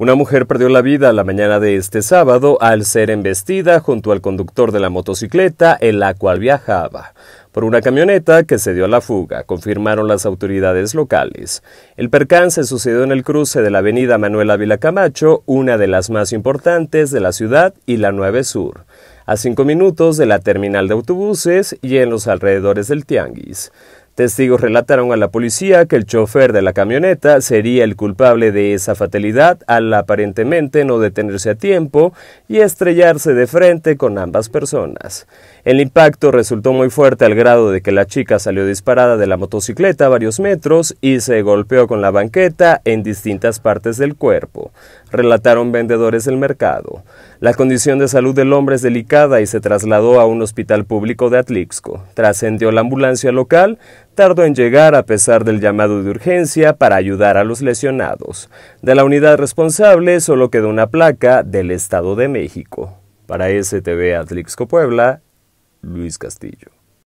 Una mujer perdió la vida la mañana de este sábado al ser embestida junto al conductor de la motocicleta en la cual viajaba por una camioneta que se dio a la fuga, confirmaron las autoridades locales. El percance sucedió en el cruce de la avenida Manuel Ávila Camacho, una de las más importantes de la ciudad, y la 9 Sur a cinco minutos de la terminal de autobuses y en los alrededores del Tianguis. Testigos relataron a la policía que el chofer de la camioneta sería el culpable de esa fatalidad al aparentemente no detenerse a tiempo y estrellarse de frente con ambas personas. El impacto resultó muy fuerte al grado de que la chica salió disparada de la motocicleta varios metros y se golpeó con la banqueta en distintas partes del cuerpo, relataron vendedores del mercado. La condición de salud del hombre es delicada y se trasladó a un hospital público de Atlixco. Trascendió la ambulancia local, tardó en llegar a pesar del llamado de urgencia para ayudar a los lesionados. De la unidad responsable solo quedó una placa del Estado de México. Para STV Atlixco Puebla, Luis Castillo.